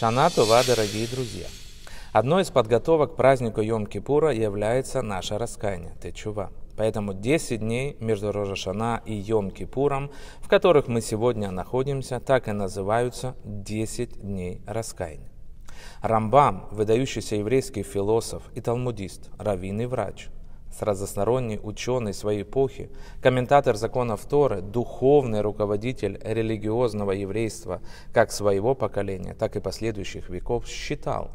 Шана Това, дорогие друзья! Одной из подготовок к празднику Йом-Кипура является наше раскаяние, Течува. Поэтому 10 дней между Рожашана и Йом-Кипуром, в которых мы сегодня находимся, так и называются 10 дней раскаяния. Рамбам, выдающийся еврейский философ и талмудист, раввин и врач – разносторонний ученый своей эпохи, комментатор закона Торы, духовный руководитель религиозного еврейства как своего поколения, так и последующих веков, считал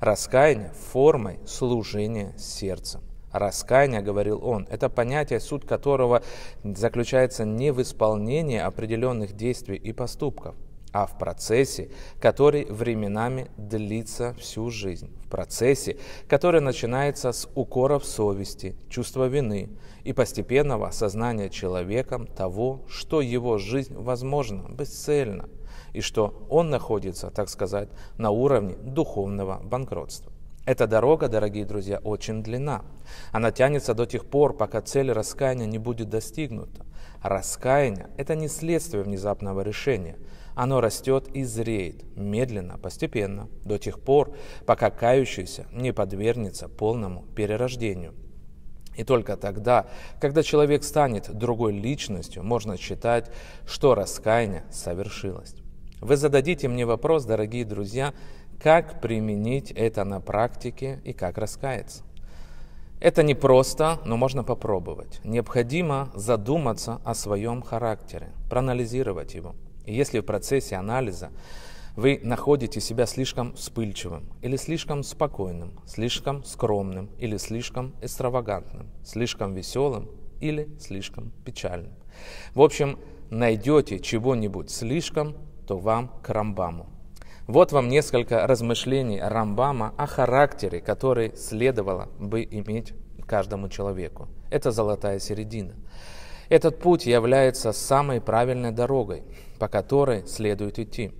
раскаяние формой служения сердцем. Раскаяние, говорил он, это понятие, суть которого заключается не в исполнении определенных действий и поступков – а в процессе, который временами длится всю жизнь, в процессе, который начинается с укоров совести, чувства вины и постепенного осознания человеком того, что его жизнь возможна бесцельно и что он находится, так сказать, на уровне духовного банкротства. Эта дорога, дорогие друзья, очень длинна. Она тянется до тех пор, пока цель раскаяния не будет достигнута. Раскаяние – это не следствие внезапного решения – оно растет и зреет, медленно, постепенно, до тех пор, пока кающийся не подвергнется полному перерождению. И только тогда, когда человек станет другой личностью, можно считать, что раскаяние совершилось. Вы зададите мне вопрос, дорогие друзья, как применить это на практике и как раскаяться. Это не просто, но можно попробовать. Необходимо задуматься о своем характере, проанализировать его, и если в процессе анализа вы находите себя слишком вспыльчивым или слишком спокойным, слишком скромным или слишком экстравагантным, слишком веселым или слишком печальным. В общем, найдете чего-нибудь слишком, то вам к Рамбаму. Вот вам несколько размышлений Рамбама о характере, который следовало бы иметь каждому человеку. Это золотая середина. Этот путь является самой правильной дорогой, по которой следует идти.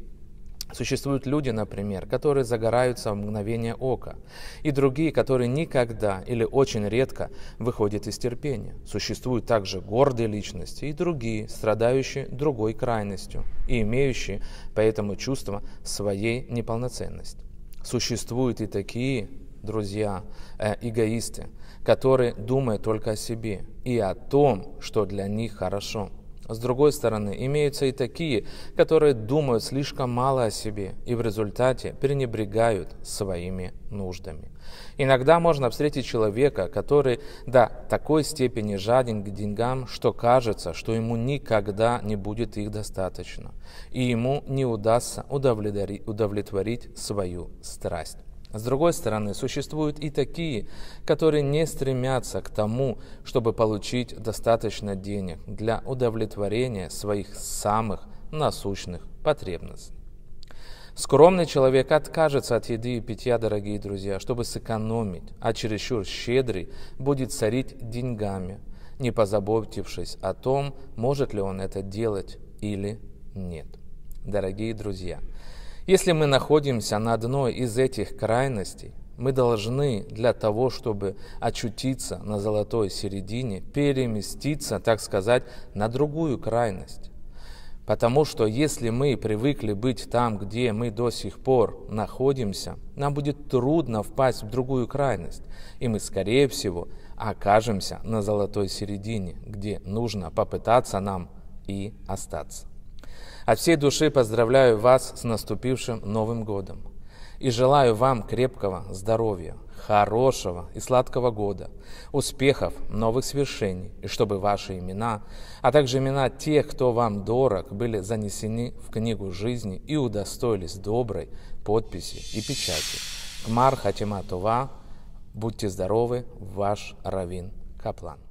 Существуют люди, например, которые загораются в мгновение ока, и другие, которые никогда или очень редко выходят из терпения. Существуют также гордые личности и другие, страдающие другой крайностью и имеющие поэтому чувство своей неполноценности. Существуют и такие, друзья, э, эгоисты, которые думают только о себе и о том, что для них хорошо. С другой стороны, имеются и такие, которые думают слишком мало о себе и в результате пренебрегают своими нуждами. Иногда можно встретить человека, который до такой степени жаден к деньгам, что кажется, что ему никогда не будет их достаточно, и ему не удастся удовлетворить свою страсть. С другой стороны, существуют и такие, которые не стремятся к тому, чтобы получить достаточно денег для удовлетворения своих самых насущных потребностей. Скромный человек откажется от еды и питья, дорогие друзья, чтобы сэкономить, а чересчур щедрый будет царить деньгами, не позаботившись о том, может ли он это делать или нет. Дорогие друзья, если мы находимся на одной из этих крайностей, мы должны для того, чтобы очутиться на золотой середине, переместиться, так сказать, на другую крайность. Потому что если мы привыкли быть там, где мы до сих пор находимся, нам будет трудно впасть в другую крайность. И мы, скорее всего, окажемся на золотой середине, где нужно попытаться нам и остаться. От всей души поздравляю вас с наступившим Новым годом и желаю вам крепкого здоровья, хорошего и сладкого года, успехов, новых свершений, и чтобы ваши имена, а также имена тех, кто вам дорог, были занесены в книгу жизни и удостоились доброй подписи и печати. Кмар Хатима Това, будьте здоровы, ваш Равин Каплан.